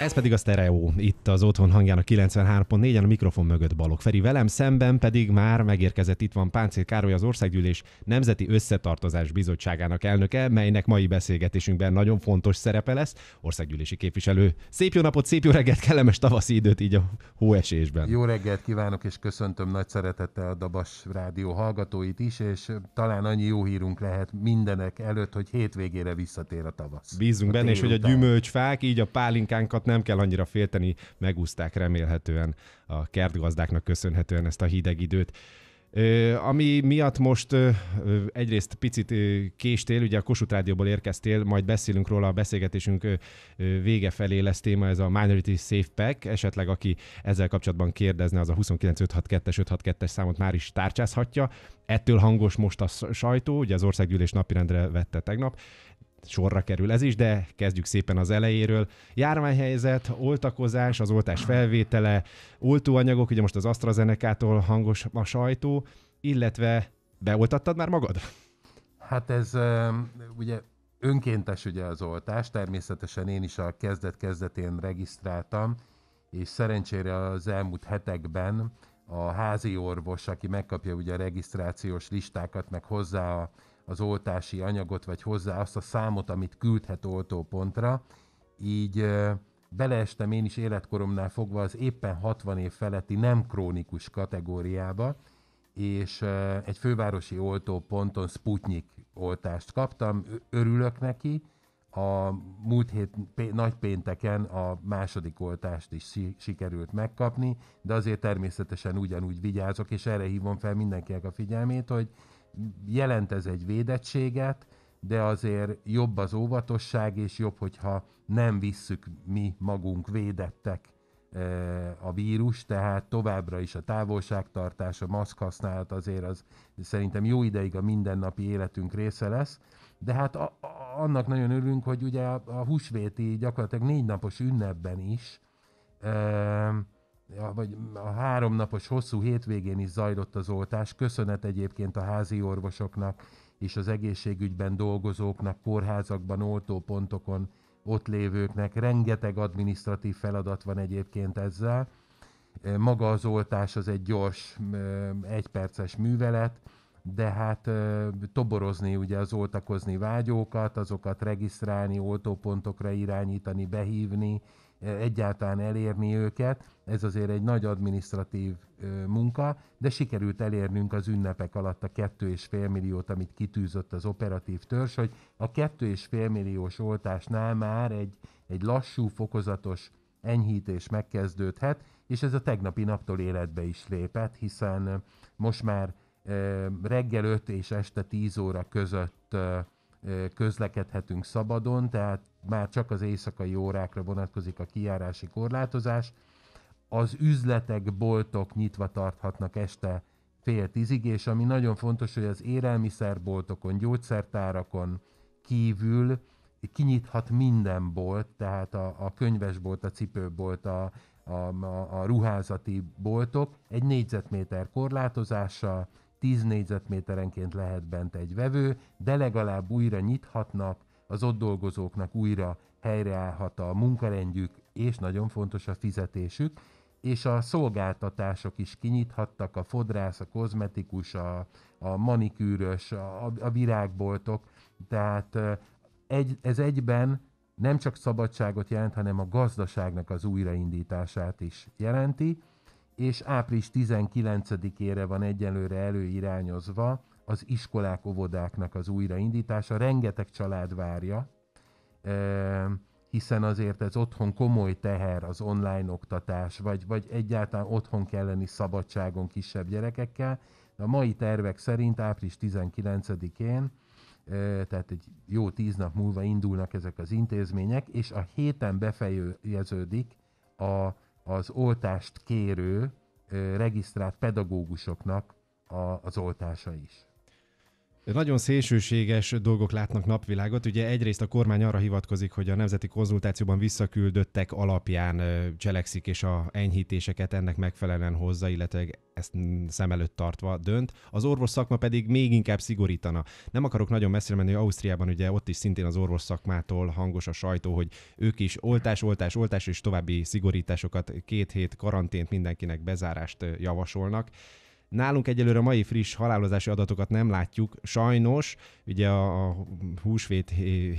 Ez pedig a Stereo, itt az Otthon a 93.4-en, a mikrofon mögött balok. Feri. Velem szemben pedig már megérkezett, itt van Páncél Károly, az Országgyűlés Nemzeti Összetartozás Bizottságának elnöke, melynek mai beszélgetésünkben nagyon fontos szerepe lesz. Országgyűlési képviselő, szép jó napot, szép jó reggelt, kellemes tavaszi időt így a hóesésben. Jó reggelt kívánok, és köszöntöm nagy szeretettel a Dabas Rádió hallgatóit is, és talán annyi jó hírunk lehet mindenek előtt, hogy hétvégére visszatér a tavasz. Bízunk a benne, és hogy a gyümölcsfák, így a pálinkánkat ott nem kell annyira félteni, megúzták remélhetően a kertgazdáknak köszönhetően ezt a hideg időt. Ami miatt most egyrészt picit késtél, ugye a Kossuth Rádióból érkeztél, majd beszélünk róla, a beszélgetésünk vége felé lesz téma, ez a Minority Safe Pack, esetleg aki ezzel kapcsolatban kérdezne, az a 29562-es 562-es számot már is tárcsázhatja. Ettől hangos most a sajtó, ugye az országgyűlés napirendre vette tegnap sorra kerül ez is, de kezdjük szépen az elejéről. Járványhelyzet, oltakozás, az oltás felvétele, oltóanyagok, ugye most az AstraZeneca-tól hangos a sajtó, illetve beoltattad már magad? Hát ez ugye önkéntes ugye az oltás, természetesen én is a kezdet-kezdetén regisztráltam, és szerencsére az elmúlt hetekben a házi orvos, aki megkapja ugye a regisztrációs listákat, meg hozzá a az oltási anyagot, vagy hozzá azt a számot, amit küldhet oltópontra, így beleestem én is életkoromnál fogva az éppen 60 év feletti nem krónikus kategóriába, és egy fővárosi oltóponton Sputnik oltást kaptam, örülök neki, a múlt hét pénteken a második oltást is si- sikerült megkapni, de azért természetesen ugyanúgy vigyázok, és erre hívom fel mindenkinek a figyelmét, hogy jelent ez egy védettséget, de azért jobb az óvatosság, és jobb, hogyha nem visszük mi magunk védettek e, a vírus, tehát továbbra is a távolságtartás, a maszk használat azért az szerintem jó ideig a mindennapi életünk része lesz, de hát a, a, annak nagyon örülünk, hogy ugye a, a húsvéti gyakorlatilag négy napos ünnepben is e, vagy a háromnapos hosszú hétvégén is zajlott az oltás. Köszönet egyébként a házi orvosoknak és az egészségügyben dolgozóknak, kórházakban, oltópontokon ott lévőknek. Rengeteg adminisztratív feladat van egyébként ezzel. E, maga az oltás az egy gyors, e, egyperces művelet, de hát e, toborozni ugye az oltakozni vágyókat, azokat regisztrálni, oltópontokra irányítani, behívni, egyáltalán elérni őket. Ez azért egy nagy adminisztratív munka, de sikerült elérnünk az ünnepek alatt a 2,5 milliót, amit kitűzött az operatív törzs, hogy a 2,5 milliós oltásnál már egy, egy lassú, fokozatos enyhítés megkezdődhet, és ez a tegnapi naptól életbe is lépett, hiszen most már reggel 5 és este 10 óra között közlekedhetünk szabadon, tehát már csak az éjszakai órákra vonatkozik a kijárási korlátozás. Az üzletek, boltok nyitva tarthatnak este fél tízig, és ami nagyon fontos, hogy az élelmiszerboltokon, gyógyszertárakon kívül kinyithat minden bolt, tehát a, a könyvesbolt, a cipőbolt, a, a, a, a ruházati boltok egy négyzetméter korlátozással, 10 négyzetméterenként lehet bent egy vevő, de legalább újra nyithatnak az ott dolgozóknak újra helyreállhat a munkarendjük, és nagyon fontos a fizetésük, és a szolgáltatások is kinyithattak, a fodrász, a kozmetikus, a, a manikűrös, a, a virágboltok, tehát egy, ez egyben nem csak szabadságot jelent, hanem a gazdaságnak az újraindítását is jelenti, és április 19-ére van egyelőre előirányozva az iskolák, óvodáknak az újraindítása. Rengeteg család várja, hiszen azért ez otthon komoly teher az online oktatás, vagy, vagy egyáltalán otthon kelleni szabadságon kisebb gyerekekkel. De a mai tervek szerint április 19-én, tehát egy jó tíz nap múlva indulnak ezek az intézmények, és a héten befejeződik a, az oltást kérő regisztrált pedagógusoknak a, az oltása is. Nagyon szélsőséges dolgok látnak napvilágot. Ugye egyrészt a kormány arra hivatkozik, hogy a nemzeti konzultációban visszaküldöttek alapján cselekszik, és a enyhítéseket ennek megfelelően hozza, illetve ezt szem előtt tartva dönt. Az orvos szakma pedig még inkább szigorítana. Nem akarok nagyon messzire menni, Ausztriában ugye ott is szintén az orvos szakmától hangos a sajtó, hogy ők is oltás, oltás, oltás és további szigorításokat, két hét karantént mindenkinek bezárást javasolnak. Nálunk egyelőre mai friss halálozási adatokat nem látjuk. Sajnos, ugye a, húsvét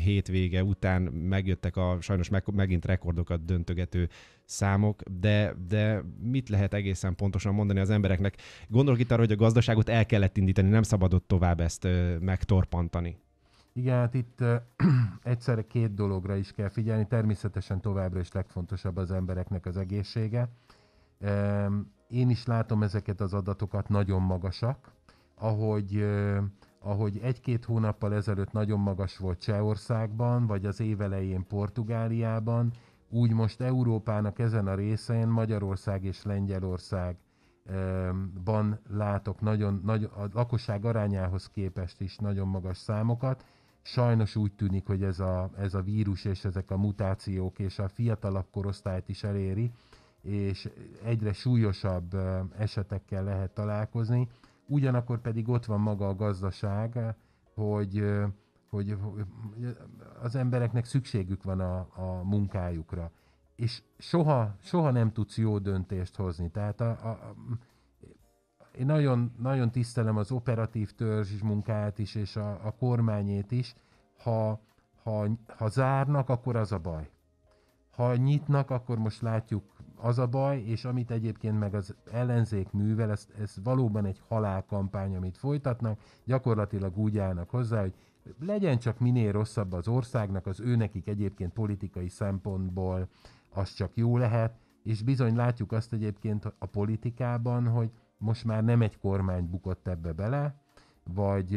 hétvége után megjöttek a sajnos meg, megint rekordokat döntögető számok, de, de mit lehet egészen pontosan mondani az embereknek? Gondolok itt arra, hogy a gazdaságot el kellett indítani, nem szabadott tovább ezt ö, megtorpantani. Igen, hát itt ö, egyszerre két dologra is kell figyelni. Természetesen továbbra is legfontosabb az embereknek az egészsége én is látom ezeket az adatokat, nagyon magasak. Ahogy, ahogy egy-két hónappal ezelőtt nagyon magas volt Csehországban, vagy az évelején Portugáliában, úgy most Európának ezen a részén Magyarország és Lengyelország van látok nagyon, nagy, a lakosság arányához képest is nagyon magas számokat. Sajnos úgy tűnik, hogy ez a, ez a vírus és ezek a mutációk és a fiatalabb korosztályt is eléri, és egyre súlyosabb esetekkel lehet találkozni. Ugyanakkor pedig ott van maga a gazdaság, hogy, hogy az embereknek szükségük van a, a munkájukra. És soha, soha nem tudsz jó döntést hozni. Tehát a, a, én nagyon, nagyon tisztelem az operatív törzs munkát is, és a, a kormányét is. Ha, ha, ha zárnak, akkor az a baj. Ha nyitnak, akkor most látjuk az a baj, és amit egyébként meg az ellenzék művel, ez, ez valóban egy halálkampány, amit folytatnak, gyakorlatilag úgy állnak hozzá, hogy legyen csak minél rosszabb az országnak, az őnekik egyébként politikai szempontból az csak jó lehet, és bizony látjuk azt egyébként a politikában, hogy most már nem egy kormány bukott ebbe bele, vagy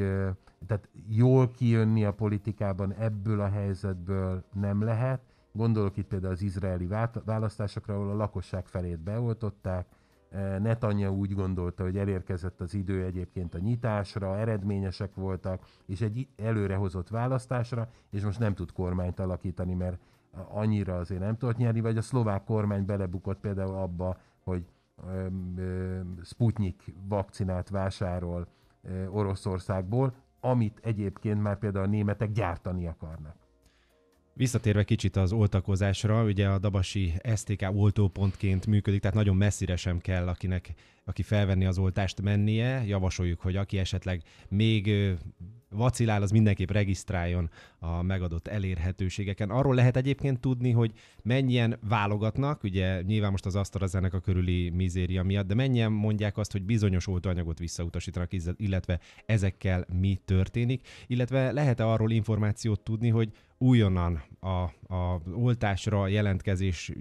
tehát jól kijönni a politikában ebből a helyzetből nem lehet, Gondolok itt például az izraeli választásokra, ahol a lakosság felét beoltották, e, Netanya úgy gondolta, hogy elérkezett az idő egyébként a nyitásra, eredményesek voltak, és egy előrehozott választásra, és most nem tud kormányt alakítani, mert annyira azért nem tudott nyerni, vagy a szlovák kormány belebukott például abba, hogy Sputnik vakcinát vásárol Oroszországból, amit egyébként már például a németek gyártani akarnak. Visszatérve kicsit az oltakozásra, ugye a Dabasi STK oltópontként működik, tehát nagyon messzire sem kell, akinek, aki felvenni az oltást mennie. Javasoljuk, hogy aki esetleg még vacilál, az mindenképp regisztráljon a megadott elérhetőségeken. Arról lehet egyébként tudni, hogy mennyien válogatnak, ugye nyilván most az a körüli mizéria miatt, de mennyien mondják azt, hogy bizonyos oltóanyagot visszautasítanak, illetve ezekkel mi történik, illetve lehet-e arról információt tudni, hogy újonnan a, a oltásra jelentkezés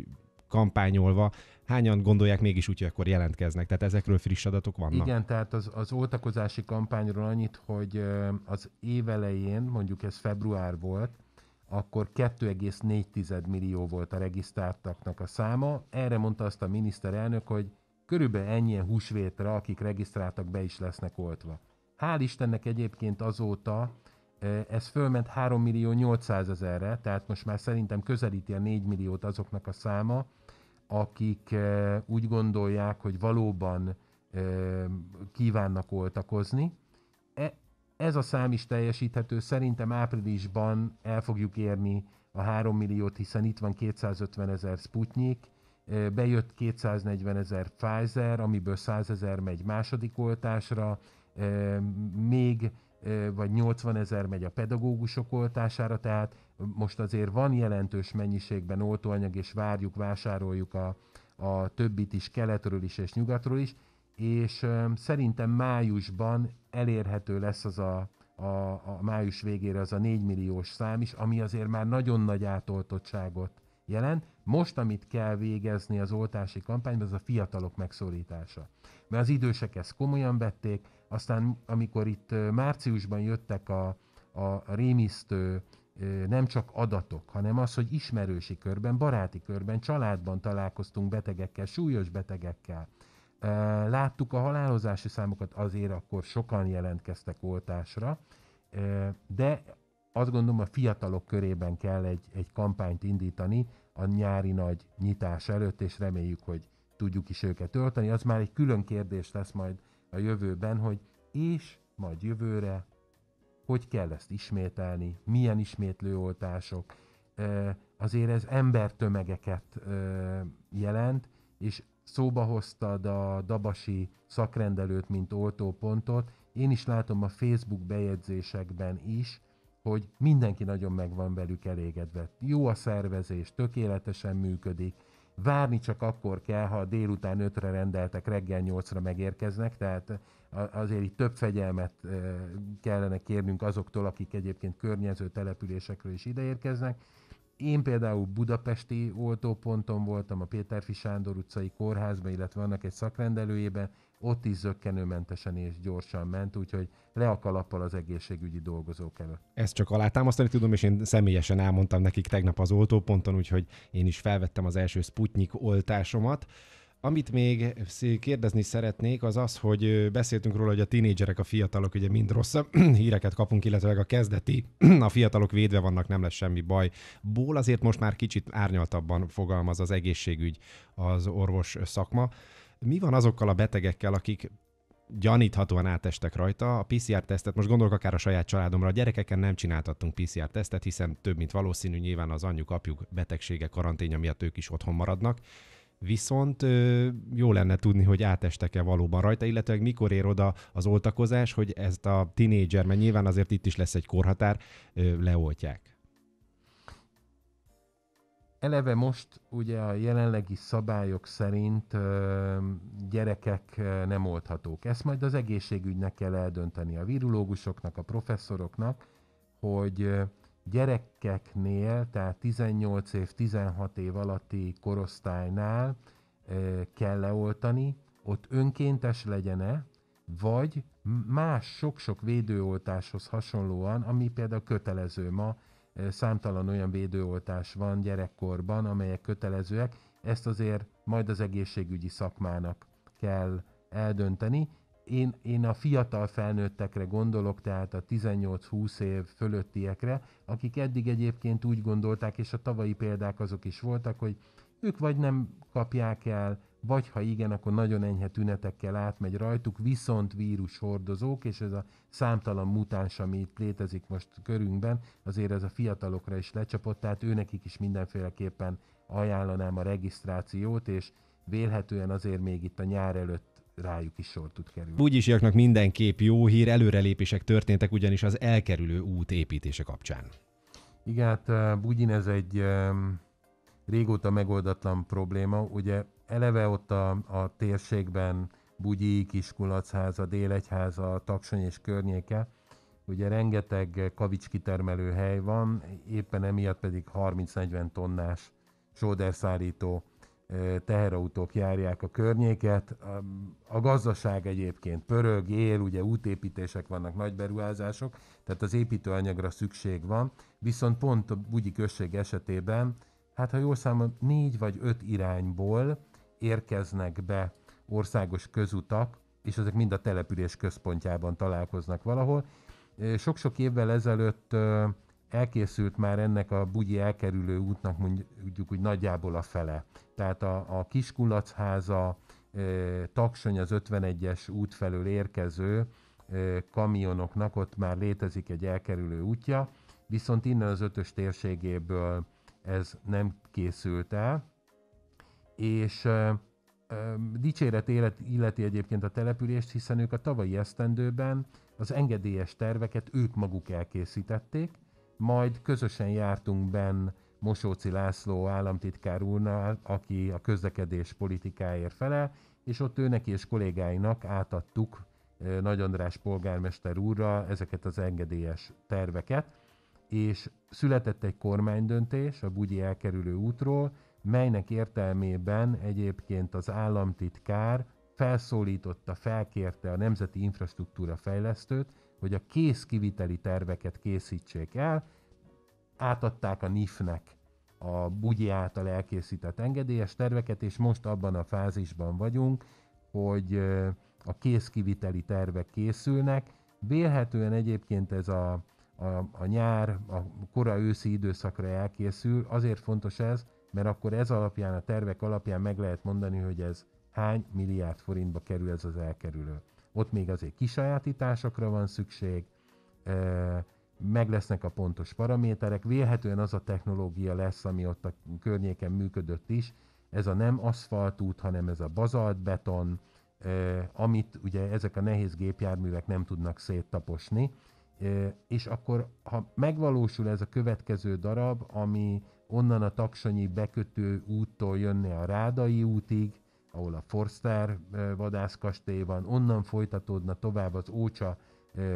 kampányolva, hányan gondolják mégis úgy, hogy akkor jelentkeznek? Tehát ezekről friss adatok vannak? Igen, tehát az, az oltakozási kampányról annyit, hogy az évelején, mondjuk ez február volt, akkor 2,4 millió volt a regisztráltaknak a száma. Erre mondta azt a miniszterelnök, hogy körülbelül ennyien húsvétre, akik regisztráltak, be is lesznek oltva. Hál' Istennek egyébként azóta ez fölment 3 millió 800 ezerre, tehát most már szerintem közelíti a 4 milliót azoknak a száma, akik úgy gondolják, hogy valóban kívánnak oltakozni. E, ez a szám is teljesíthető, szerintem áprilisban el fogjuk érni a 3 milliót, hiszen itt van 250 ezer Sputnik, bejött 240 ezer Pfizer, amiből 100 ezer megy második oltásra, még vagy 80 ezer megy a pedagógusok oltására, tehát most azért van jelentős mennyiségben oltóanyag, és várjuk, vásároljuk a, a többit is, keletről is és nyugatról is, és szerintem májusban elérhető lesz az a, a, a május végére az a 4 milliós szám is, ami azért már nagyon nagy átoltottságot jelent, most, amit kell végezni az oltási kampányban, az a fiatalok megszólítása. Mert az idősek ezt komolyan vették, aztán amikor itt márciusban jöttek a, a rémisztő nem csak adatok, hanem az, hogy ismerősi körben, baráti körben, családban találkoztunk betegekkel, súlyos betegekkel. Láttuk a halálozási számokat, azért akkor sokan jelentkeztek oltásra, de azt gondolom a fiatalok körében kell egy, egy kampányt indítani, a nyári nagy nyitás előtt, és reméljük, hogy tudjuk is őket tölteni. Az már egy külön kérdés lesz majd a jövőben, hogy és majd jövőre, hogy kell ezt ismételni, milyen ismétlőoltások. Azért ez embertömegeket jelent, és szóba hoztad a dabasi szakrendelőt, mint oltópontot. Én is látom a Facebook bejegyzésekben is, hogy mindenki nagyon meg van velük elégedve. Jó a szervezés, tökéletesen működik, várni csak akkor kell, ha délután 5-re rendeltek, reggel 8-ra megérkeznek, tehát azért itt több fegyelmet kellene kérnünk azoktól, akik egyébként környező településekről is ideérkeznek. Én például budapesti oltóponton voltam, a Péterfi Sándor utcai kórházban, illetve annak egy szakrendelőjében, ott is zöggenőmentesen és gyorsan ment, úgyhogy le a kalappal az egészségügyi dolgozók előtt. Ezt csak alátámasztani tudom, és én személyesen elmondtam nekik tegnap az oltóponton, úgyhogy én is felvettem az első Sputnik oltásomat. Amit még kérdezni szeretnék, az az, hogy beszéltünk róla, hogy a tinédzserek, a fiatalok ugye mind rossz híreket kapunk, illetve a kezdeti, a fiatalok védve vannak, nem lesz semmi baj. Ból azért most már kicsit árnyaltabban fogalmaz az egészségügy, az orvos szakma mi van azokkal a betegekkel, akik gyaníthatóan átestek rajta. A PCR-tesztet, most gondolok akár a saját családomra, a gyerekeken nem csináltattunk PCR-tesztet, hiszen több mint valószínű nyilván az anyjuk, apjuk betegsége, karanténja miatt ők is otthon maradnak. Viszont jó lenne tudni, hogy átestek-e valóban rajta, illetve mikor ér oda az oltakozás, hogy ezt a tinédzser, mert nyilván azért itt is lesz egy korhatár, leoltják. Eleve most ugye a jelenlegi szabályok szerint ö, gyerekek nem oldhatók. Ezt majd az egészségügynek kell eldönteni, a virológusoknak, a professzoroknak, hogy gyerekeknél, tehát 18 év, 16 év alatti korosztálynál ö, kell leoltani, ott önkéntes legyene, vagy más sok-sok védőoltáshoz hasonlóan, ami például kötelező ma, számtalan olyan védőoltás van gyerekkorban, amelyek kötelezőek, ezt azért majd az egészségügyi szakmának kell eldönteni. Én, én a fiatal felnőttekre gondolok, tehát a 18-20 év fölöttiekre, akik eddig egyébként úgy gondolták, és a tavalyi példák azok is voltak, hogy ők vagy nem kapják el, vagy ha igen, akkor nagyon enyhe tünetekkel átmegy rajtuk, viszont vírushordozók, és ez a számtalan mutáns, ami itt létezik most körünkben, azért ez a fiatalokra is lecsapott, tehát őnekik is mindenféleképpen ajánlanám a regisztrációt, és vélhetően azért még itt a nyár előtt rájuk is sor tud kerülni. Bugyisiaknak mindenképp jó hír, előrelépések történtek ugyanis az elkerülő út építése kapcsán. Igen, hát eh, Bugyin ez egy régóta megoldatlan probléma. Ugye eleve ott a, a térségben Bugyi, Kiskulacháza, Délegyháza, Taksony és környéke, ugye rengeteg kavicskitermelő hely van, éppen emiatt pedig 30-40 tonnás sóderszállító teherautók járják a környéket. A gazdaság egyébként pörög, él, ugye útépítések vannak, nagy beruházások, tehát az építőanyagra szükség van, viszont pont a Bugyi község esetében hát ha jól számom, négy vagy öt irányból érkeznek be országos közutak, és ezek mind a település központjában találkoznak valahol. Sok-sok évvel ezelőtt elkészült már ennek a bugyi elkerülő útnak mondjuk úgy nagyjából a fele. Tehát a, a Kiskulachháza, Taksony az 51-es út felől érkező kamionoknak ott már létezik egy elkerülő útja, viszont innen az ötös térségéből ez nem készült el, és dicséret élet, illeti egyébként a települést, hiszen ők a tavalyi esztendőben az engedélyes terveket ők maguk elkészítették, majd közösen jártunk benn Mosóci László államtitkár úrnál, aki a közlekedés politikáért felel, és ott őnek és kollégáinak átadtuk Nagy András polgármester úrra ezeket az engedélyes terveket, és született egy kormánydöntés a bugyi elkerülő útról, melynek értelmében egyébként az államtitkár felszólította, felkérte a Nemzeti Infrastruktúra Fejlesztőt, hogy a kész kiviteli terveket készítsék el, átadták a NIF-nek a bugyi által elkészített engedélyes terveket, és most abban a fázisban vagyunk, hogy a készkiviteli tervek készülnek. Vélhetően egyébként ez a a, a nyár, a kora őszi időszakra elkészül. Azért fontos ez, mert akkor ez alapján, a tervek alapján meg lehet mondani, hogy ez hány milliárd forintba kerül ez az elkerülő. Ott még azért kisajátításokra van szükség, e, meg lesznek a pontos paraméterek, vélhetően az a technológia lesz, ami ott a környéken működött is, ez a nem aszfaltút, hanem ez a bazaltbeton, e, amit ugye ezek a nehéz gépjárművek nem tudnak széttaposni, és akkor, ha megvalósul ez a következő darab, ami onnan a taksonyi bekötő úttól jönne a Rádai útig, ahol a Forster vadászkastély van, onnan folytatódna tovább az Ócsa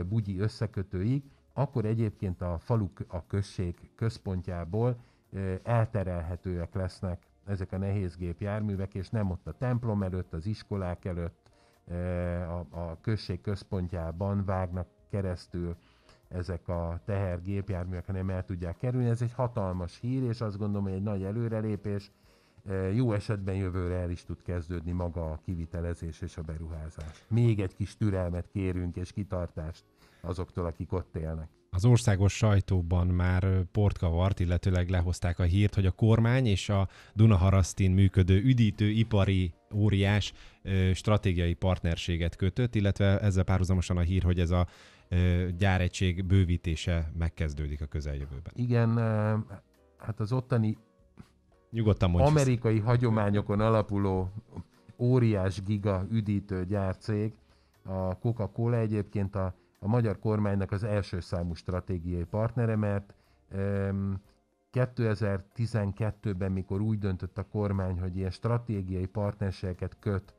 bugyi összekötőig, akkor egyébként a faluk a község központjából elterelhetőek lesznek ezek a nehézgép járművek, és nem ott a templom előtt, az iskolák előtt, a, a község központjában vágnak keresztül ezek a tehergépjárműek, hanem el tudják kerülni. Ez egy hatalmas hír, és azt gondolom, hogy egy nagy előrelépés. E, jó esetben jövőre el is tud kezdődni maga a kivitelezés és a beruházás. Még egy kis türelmet kérünk és kitartást azoktól, akik ott élnek. Az országos sajtóban már vart, illetőleg lehozták a hírt, hogy a kormány és a Dunaharasztin működő üdítő ipari óriás stratégiai partnerséget kötött, illetve ezzel párhuzamosan a hír, hogy ez a gyáregység bővítése megkezdődik a közeljövőben. Igen, hát az ottani Nyugodtan amerikai ezt. hagyományokon alapuló óriás giga üdítő gyárcég, a Coca-Cola egyébként a, a magyar kormánynak az első számú stratégiai partnere, mert 2012-ben, mikor úgy döntött a kormány, hogy ilyen stratégiai partnerségeket köt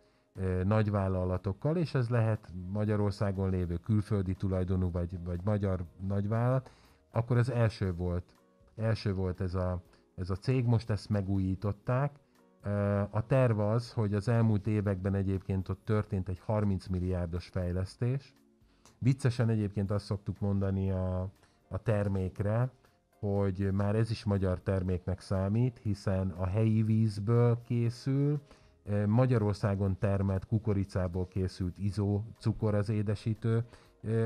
nagyvállalatokkal, és ez lehet Magyarországon lévő külföldi tulajdonú vagy, vagy magyar nagyvállalat, akkor az első volt, első volt ez a, ez a cég, most ezt megújították. A terv az, hogy az elmúlt években egyébként ott történt egy 30 milliárdos fejlesztés. Viccesen egyébként azt szoktuk mondani a, a termékre, hogy már ez is magyar terméknek számít, hiszen a helyi vízből készül, Magyarországon termelt kukoricából készült izó cukor az édesítő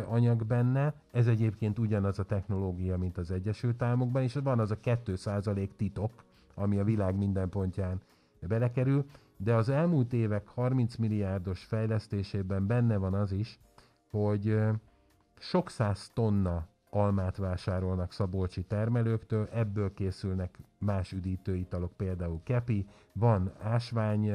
anyag benne. Ez egyébként ugyanaz a technológia, mint az Egyesült Államokban, és van az a 2% titok, ami a világ minden pontján belekerül, de az elmúlt évek 30 milliárdos fejlesztésében benne van az is, hogy sok száz tonna almát vásárolnak szabolcsi termelőktől, ebből készülnek más üdítőitalok, például kepi, van ásvány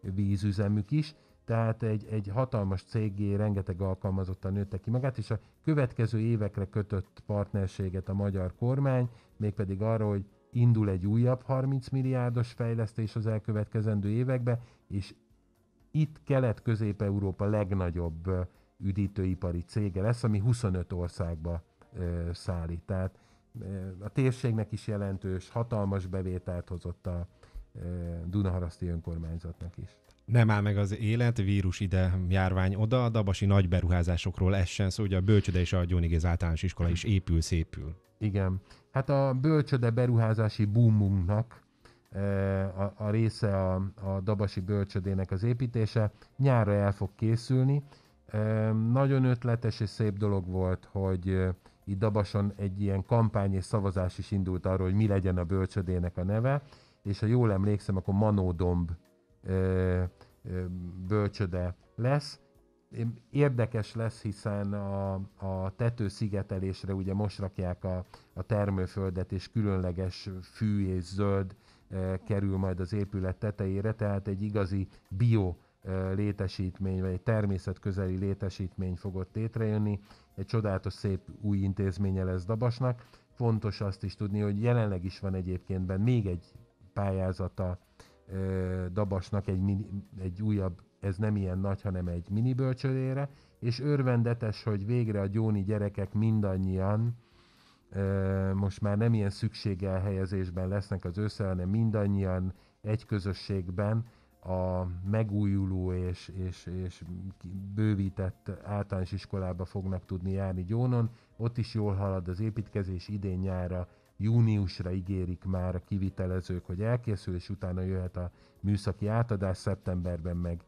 vízüzemük is, tehát egy, egy hatalmas cégé rengeteg alkalmazottan nőtte ki magát, és a következő évekre kötött partnerséget a magyar kormány, mégpedig arra, hogy indul egy újabb 30 milliárdos fejlesztés az elkövetkezendő évekbe, és itt Kelet-Közép-Európa legnagyobb üdítőipari cége lesz, ami 25 országba szállít. Tehát a térségnek is jelentős, hatalmas bevételt hozott a Dunaharaszti önkormányzatnak is. Nem áll meg az élet, vírus ide, járvány oda, a dabasi nagy beruházásokról essen szó, ugye a Bölcsöde és a Gyónigéz általános iskola is épül, szépül. Igen. Hát a Bölcsöde beruházási boomunknak a, a része a, a dabasi bölcsödének az építése. Nyára el fog készülni. Nagyon ötletes és szép dolog volt, hogy itt Dabason egy ilyen kampány és szavazás is indult arról, hogy mi legyen a bölcsödének a neve, és ha jól emlékszem, akkor Manódomb bölcsöde lesz. Érdekes lesz, hiszen a, a tetőszigetelésre ugye most rakják a, a termőföldet, és különleges fű és zöld ö, kerül majd az épület tetejére, tehát egy igazi bio létesítmény, vagy egy természetközeli létesítmény fogott létrejönni. Egy csodálatos, szép új intézménye lesz Dabasnak. Fontos azt is tudni, hogy jelenleg is van egyébként benne még egy pályázata Dabasnak egy, mini, egy újabb, ez nem ilyen nagy, hanem egy mini bölcsödére, és örvendetes, hogy végre a gyóni gyerekek mindannyian most már nem ilyen helyezésben lesznek az össze, hanem mindannyian egy közösségben, a megújuló és, és, és bővített általános iskolába fognak tudni járni Gyónon. Ott is jól halad az építkezés idén nyára, júniusra ígérik már a kivitelezők, hogy elkészül, és utána jöhet a műszaki átadás, szeptemberben meg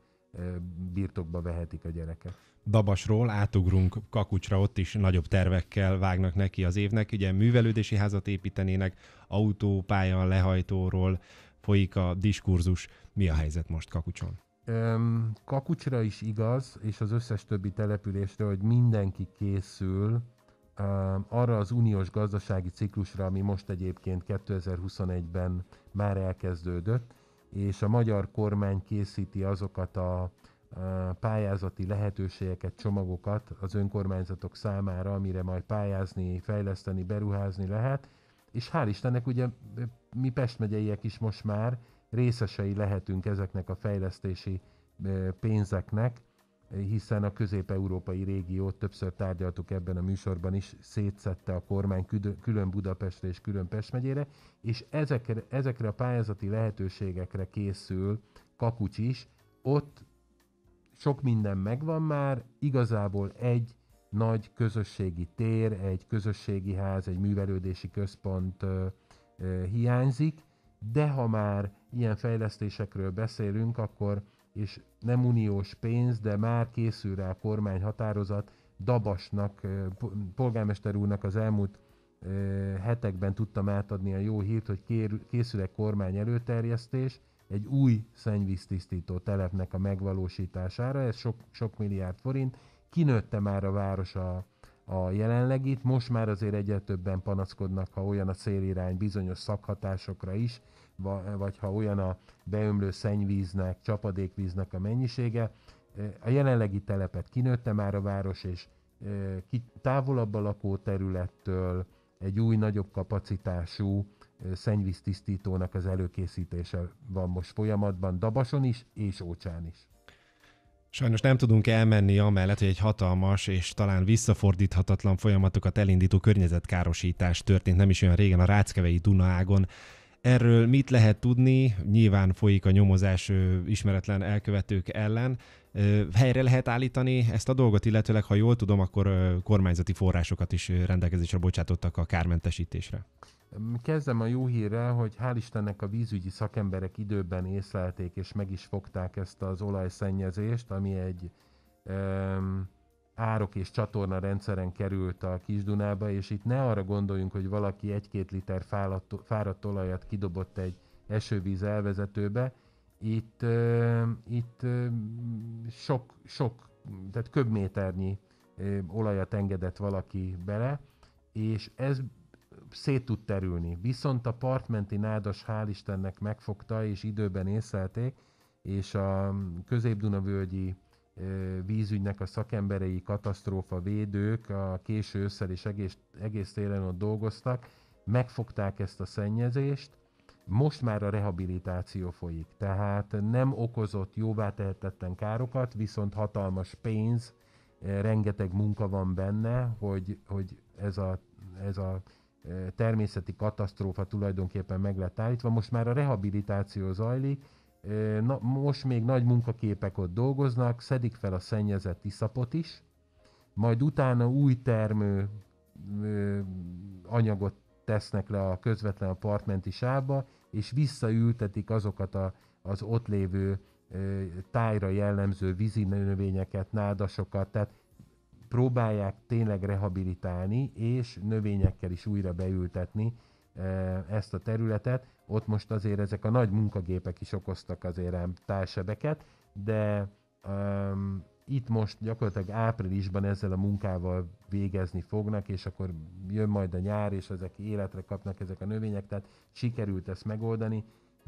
birtokba vehetik a gyereket. Dabasról átugrunk Kakucsra, ott is nagyobb tervekkel vágnak neki az évnek. Ugye művelődési házat építenének, autópályán lehajtóról folyik a diskurzus. Mi a helyzet most Kakucson? Kakucsra is igaz, és az összes többi településre, hogy mindenki készül arra az uniós gazdasági ciklusra, ami most egyébként 2021-ben már elkezdődött, és a magyar kormány készíti azokat a, pályázati lehetőségeket, csomagokat az önkormányzatok számára, amire majd pályázni, fejleszteni, beruházni lehet, és hál' Istennek ugye mi Pest megyeiek is most már részesei lehetünk ezeknek a fejlesztési pénzeknek, hiszen a közép-európai régiót többször tárgyaltuk ebben a műsorban is, szétszette a kormány külön Budapestre és külön Pest megyére, és ezekre, ezekre a pályázati lehetőségekre készül Kakucs is, ott sok minden megvan már, igazából egy nagy közösségi tér, egy közösségi ház, egy művelődési központ hiányzik, de ha már ilyen fejlesztésekről beszélünk, akkor és nem uniós pénz, de már készül rá a kormány határozat, Dabasnak, polgármester úrnak az elmúlt hetekben tudtam átadni a jó hírt, hogy készül egy kormány előterjesztés egy új szennyvíztisztító telepnek a megvalósítására, ez sok, sok milliárd forint, kinőtte már a város a, a jelenlegit. Most már azért egyre többen panaszkodnak, ha olyan a szélirány bizonyos szakhatásokra is, vagy ha olyan a beömlő szennyvíznek, csapadékvíznek a mennyisége. A jelenlegi telepet kinőtte már a város, és távolabb a területtől egy új, nagyobb kapacitású szennyvíztisztítónak az előkészítése van most folyamatban Dabason is és Ócsán is. Sajnos nem tudunk elmenni amellett, hogy egy hatalmas és talán visszafordíthatatlan folyamatokat elindító környezetkárosítás történt nem is olyan régen a Ráckevei Dunaágon. Erről mit lehet tudni? Nyilván folyik a nyomozás ismeretlen elkövetők ellen. Helyre lehet állítani ezt a dolgot, illetőleg, ha jól tudom, akkor kormányzati forrásokat is rendelkezésre bocsátottak a kármentesítésre. Kezdem a jó hírrel, hogy hál' Istennek a vízügyi szakemberek időben észlelték és meg is fogták ezt az olajszennyezést, ami egy um, árok és csatorna rendszeren került a Kisdunába, és itt ne arra gondoljunk, hogy valaki egy-két liter fáradt, fáradt olajat kidobott egy esővíz elvezetőbe. Itt, um, itt um, sok, sok, tehát köbméternyi um, olajat engedett valaki bele, és ez szét tud terülni. Viszont a partmenti nádas hál' Istennek megfogta, és időben észelték, és a középdunavölgyi vízügynek a szakemberei, katasztrófa védők a késő ősszel és egész, egész télen ott dolgoztak, megfogták ezt a szennyezést, most már a rehabilitáció folyik, tehát nem okozott jóvátehetetlen károkat, viszont hatalmas pénz, rengeteg munka van benne, hogy, hogy ez a, ez a természeti katasztrófa tulajdonképpen meg lett állítva, most már a rehabilitáció zajlik, Na, most még nagy munkaképek ott dolgoznak, szedik fel a szennyezett iszapot is, majd utána új termő anyagot tesznek le a közvetlen apartmenti sávba, és visszaültetik azokat a, az ott lévő tájra jellemző vízinövényeket, nádasokat, tehát próbálják tényleg rehabilitálni, és növényekkel is újra beültetni e, ezt a területet. Ott most azért ezek a nagy munkagépek is okoztak azért rám társebeket, de um, itt most gyakorlatilag áprilisban ezzel a munkával végezni fognak, és akkor jön majd a nyár, és ezek életre kapnak ezek a növények, tehát sikerült ezt megoldani.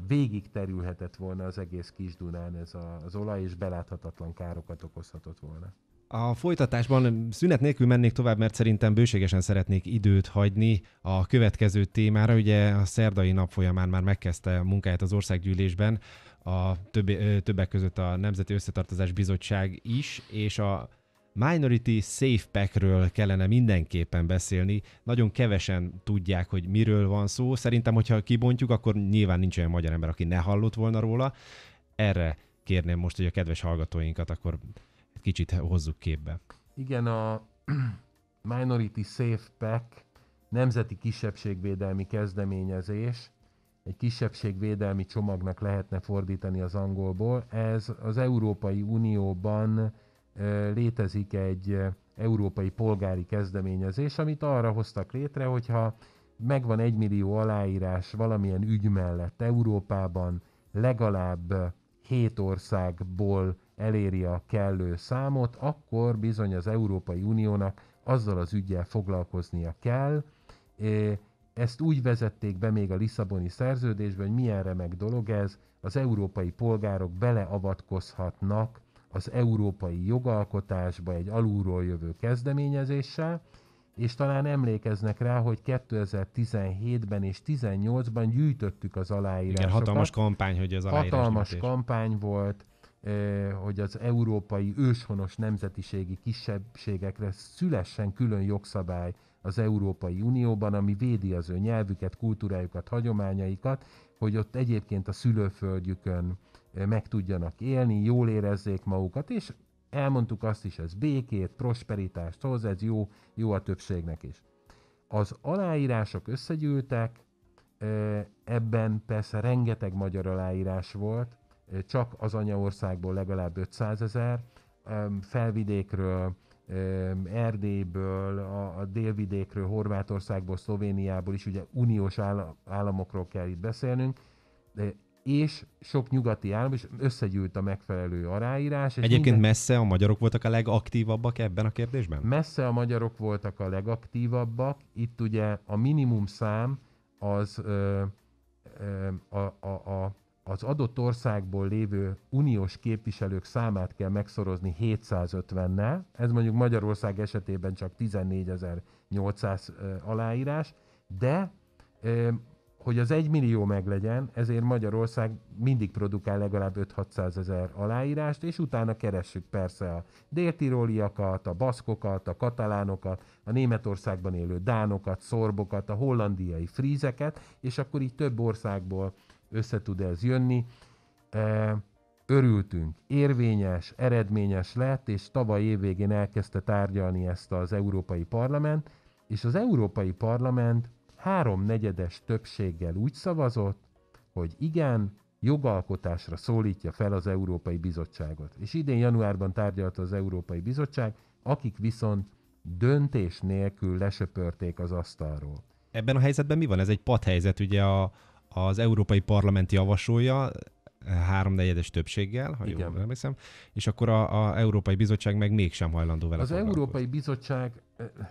Végig terülhetett volna az egész kis Dunán ez a, az olaj, és beláthatatlan károkat okozhatott volna. A folytatásban szünet nélkül mennék tovább, mert szerintem bőségesen szeretnék időt hagyni a következő témára. Ugye a szerdai nap folyamán már megkezdte a munkáját az országgyűlésben, a többi, többek között a Nemzeti Összetartozás Bizottság is, és a Minority Safe Packről kellene mindenképpen beszélni. Nagyon kevesen tudják, hogy miről van szó. Szerintem, hogyha kibontjuk, akkor nyilván nincs olyan magyar ember, aki ne hallott volna róla. Erre kérném most, hogy a kedves hallgatóinkat akkor kicsit hozzuk képbe. Igen, a Minority Safe Pack nemzeti kisebbségvédelmi kezdeményezés, egy kisebbségvédelmi csomagnak lehetne fordítani az angolból. Ez az Európai Unióban létezik egy európai polgári kezdeményezés, amit arra hoztak létre, hogyha megvan egy millió aláírás valamilyen ügy mellett Európában legalább hét országból eléri a kellő számot, akkor bizony az Európai Uniónak azzal az ügyel foglalkoznia kell. Ezt úgy vezették be még a Lisszaboni szerződésben, hogy milyen remek dolog ez, az európai polgárok beleavatkozhatnak az európai jogalkotásba egy alulról jövő kezdeményezéssel, és talán emlékeznek rá, hogy 2017-ben és 2018 ban gyűjtöttük az aláírásokat. Igen, hatalmas kampány, hogy az aláírás Hatalmas kampány volt, hogy az európai őshonos nemzetiségi kisebbségekre szülessen külön jogszabály az Európai Unióban, ami védi az ő nyelvüket, kultúrájukat, hagyományaikat, hogy ott egyébként a szülőföldjükön meg tudjanak élni, jól érezzék magukat, és elmondtuk azt is, ez békét, prosperitást hoz, ez jó, jó a többségnek is. Az aláírások összegyűltek, ebben persze rengeteg magyar aláírás volt, csak az anyaországból legalább 500 ezer, felvidékről, Erdélyből, a, délvidékről, Horvátországból, Szlovéniából is, ugye uniós államokról kell itt beszélnünk, és sok nyugati állam is összegyűlt a megfelelő aráírás. És Egyébként minden... messze a magyarok voltak a legaktívabbak ebben a kérdésben? Messze a magyarok voltak a legaktívabbak. Itt ugye a minimum szám az ö, ö, a, a, a az adott országból lévő uniós képviselők számát kell megszorozni 750-nel, ez mondjuk Magyarország esetében csak 14.800 aláírás, de hogy az 1 millió meglegyen, ezért Magyarország mindig produkál legalább 5-600 ezer aláírást, és utána keressük persze a déltiróliakat, a baszkokat, a katalánokat, a Németországban élő dánokat, szorbokat, a hollandiai frízeket, és akkor így több országból össze tud ez jönni. E, örültünk, érvényes, eredményes lett, és tavaly évvégén elkezdte tárgyalni ezt az Európai Parlament, és az Európai Parlament háromnegyedes többséggel úgy szavazott, hogy igen, jogalkotásra szólítja fel az Európai Bizottságot. És idén januárban tárgyalta az Európai Bizottság, akik viszont döntés nélkül lesöpörték az asztalról. Ebben a helyzetben mi van? Ez egy pathelyzet, ugye a, az Európai Parlament javasolja, háromnegyedes többséggel, ha Igen. jól emlékszem, és akkor a, a Európai Bizottság meg mégsem hajlandó vele Az Európai Bizottság eh, eh,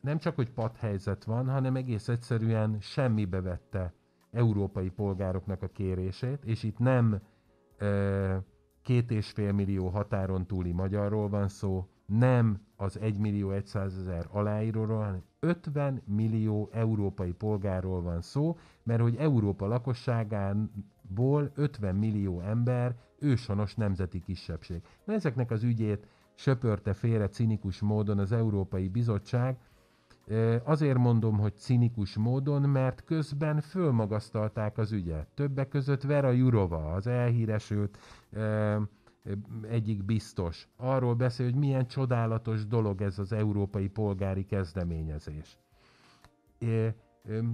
nem csak, hogy helyzet van, hanem egész egyszerűen semmibe vette európai polgároknak a kérését, és itt nem e, két és fél millió határon túli magyarról van szó, nem az egy millió 100 aláíróról aláíróról, 50 millió európai polgárról van szó, mert hogy Európa lakosságából 50 millió ember őshonos nemzeti kisebbség. Na ezeknek az ügyét söpörte félre cinikus módon az Európai Bizottság, Azért mondom, hogy cinikus módon, mert közben fölmagasztalták az ügyet. Többek között Vera Jurova, az elhíresült egyik biztos. Arról beszél, hogy milyen csodálatos dolog ez az európai polgári kezdeményezés.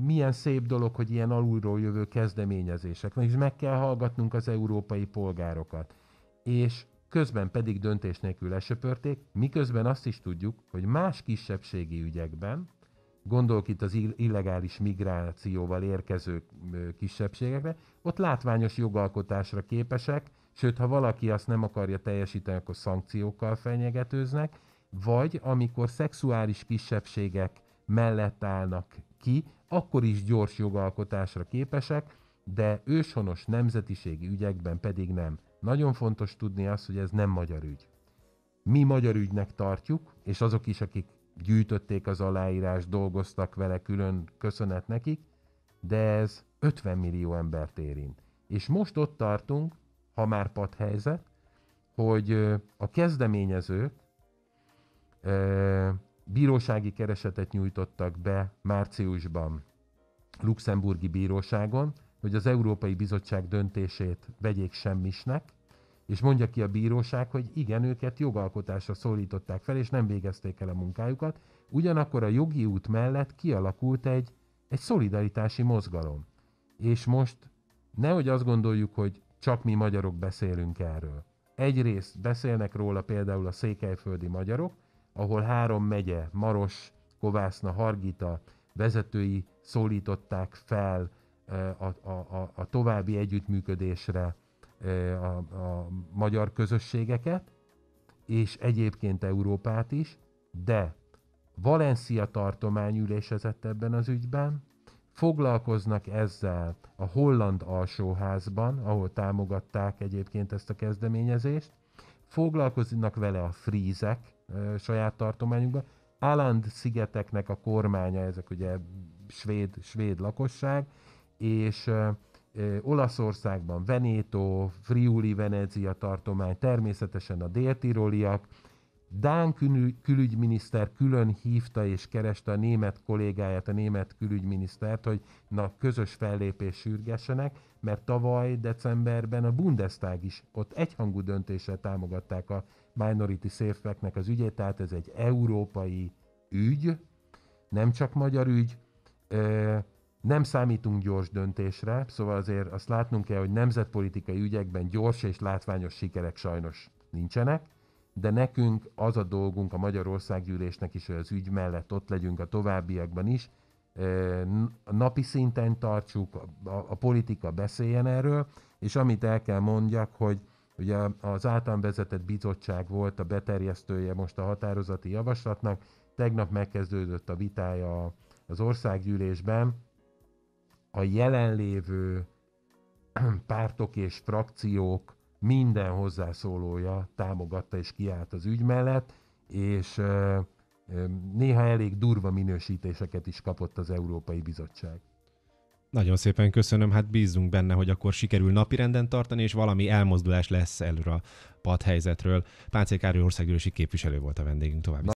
Milyen szép dolog, hogy ilyen alulról jövő kezdeményezések. És meg kell hallgatnunk az európai polgárokat. És közben pedig döntés nélkül lesöpörték, miközben azt is tudjuk, hogy más kisebbségi ügyekben, gondolk itt az illegális migrációval érkező kisebbségekre, ott látványos jogalkotásra képesek, sőt, ha valaki azt nem akarja teljesíteni, akkor szankciókkal fenyegetőznek, vagy amikor szexuális kisebbségek mellett állnak ki, akkor is gyors jogalkotásra képesek, de őshonos nemzetiségi ügyekben pedig nem. Nagyon fontos tudni azt, hogy ez nem magyar ügy. Mi magyar ügynek tartjuk, és azok is, akik gyűjtötték az aláírás, dolgoztak vele, külön köszönet nekik, de ez 50 millió embert érint. És most ott tartunk, ha már pad helyzet, hogy a kezdeményezők bírósági keresetet nyújtottak be márciusban luxemburgi bíróságon, hogy az Európai Bizottság döntését vegyék semmisnek, és mondja ki a bíróság, hogy igen, őket jogalkotásra szólították fel, és nem végezték el a munkájukat. Ugyanakkor a jogi út mellett kialakult egy, egy szolidaritási mozgalom. És most nehogy azt gondoljuk, hogy csak mi magyarok beszélünk erről. Egyrészt beszélnek róla például a székelyföldi magyarok, ahol három megye, Maros, Kovászna, Hargita vezetői szólították fel a, a, a, a további együttműködésre a, a magyar közösségeket, és egyébként Európát is, de Valencia tartomány ülésezett ebben az ügyben, foglalkoznak ezzel a holland alsóházban, ahol támogatták egyébként ezt a kezdeményezést, foglalkoznak vele a frízek e, saját tartományukban, aland szigeteknek a kormánya, ezek ugye svéd, svéd lakosság, és e, Olaszországban Veneto, Friuli, Venezia tartomány, természetesen a déltiroliak, Dán külügyminiszter külön hívta és kereste a német kollégáját, a német külügyminisztert, hogy na, közös fellépés sürgessenek, mert tavaly decemberben a Bundestag is ott egyhangú döntéssel támogatták a Minority safe az ügyét, tehát ez egy európai ügy, nem csak magyar ügy, nem számítunk gyors döntésre, szóval azért azt látnunk kell, hogy nemzetpolitikai ügyekben gyors és látványos sikerek sajnos nincsenek, de nekünk az a dolgunk a Magyarországgyűlésnek is, hogy az ügy mellett ott legyünk a továbbiakban is, napi szinten tartsuk, a, a politika beszéljen erről, és amit el kell mondjak, hogy ugye az általán vezetett bizottság volt a beterjesztője most a határozati javaslatnak, tegnap megkezdődött a vitája az országgyűlésben, a jelenlévő pártok és frakciók minden hozzászólója támogatta és kiállt az ügy mellett, és néha elég durva minősítéseket is kapott az Európai Bizottság. Nagyon szépen köszönöm, hát bízunk benne, hogy akkor sikerül napirenden tartani, és valami elmozdulás lesz előre a padhelyzetről. Páncél Károly országgyűlési képviselő volt a vendégünk további. Na.